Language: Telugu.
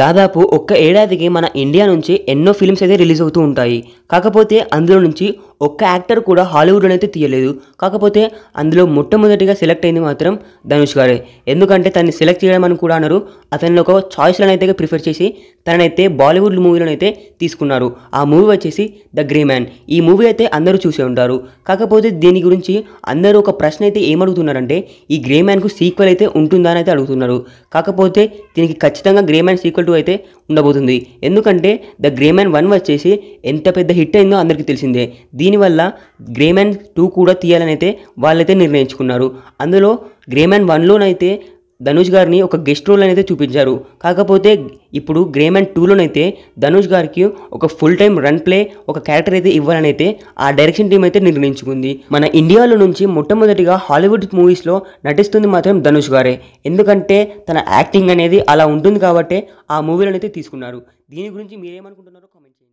దాదాపు ఒక్క ఏడాదికి మన ఇండియా నుంచి ఎన్నో ఫిల్మ్స్ అయితే రిలీజ్ అవుతూ ఉంటాయి కాకపోతే అందులో నుంచి ఒక్క యాక్టర్ కూడా అయితే తీయలేదు కాకపోతే అందులో మొట్టమొదటిగా సెలెక్ట్ అయింది మాత్రం ధనుష్ గారే ఎందుకంటే తనని సెలెక్ట్ చేయడం అని కూడా అన్నారు అతని ఒక ఛాయిస్లను అయితే ప్రిఫర్ చేసి తననైతే బాలీవుడ్ మూవీలోనైతే తీసుకున్నారు ఆ మూవీ వచ్చేసి ద గ్రే మ్యాన్ ఈ మూవీ అయితే అందరూ చూసే ఉంటారు కాకపోతే దీని గురించి అందరూ ఒక ప్రశ్న అయితే ఏమడుగుతున్నారంటే ఈ గ్రే మ్యాన్కు సీక్వెల్ అయితే ఉంటుందా అని అయితే అడుగుతున్నారు కాకపోతే దీనికి ఖచ్చితంగా గ్రే మ్యాన్ సీక్వెల్ టూ అయితే ఉండబోతుంది ఎందుకంటే ద గ్రే మ్యాన్ వన్ వచ్చేసి ఎంత పెద్ద హిట్ అయిందో అందరికీ తెలిసిందే దీనివల్ల గ్రేమ్యాన్ టూ కూడా తీయాలని అయితే వాళ్ళైతే నిర్ణయించుకున్నారు అందులో గ్రేమ్యాన్ వన్లోనైతే ధనుష్ గారిని ఒక గెస్ట్ రోల్ అనేది చూపించారు కాకపోతే ఇప్పుడు గ్రేమ్ అండ్ టూలోనైతే ధనుష్ గారికి ఒక ఫుల్ టైం రన్ ప్లే ఒక క్యారెక్టర్ అయితే ఇవ్వాలని అయితే ఆ డైరెక్షన్ టీం అయితే నిర్ణయించుకుంది మన ఇండియాలో నుంచి మొట్టమొదటిగా హాలీవుడ్ మూవీస్లో నటిస్తుంది మాత్రం ధనుష్ గారే ఎందుకంటే తన యాక్టింగ్ అనేది అలా ఉంటుంది కాబట్టి ఆ మూవీలోనైతే తీసుకున్నారు దీని గురించి మీరేమనుకుంటున్నారో కామెంట్ చేయండి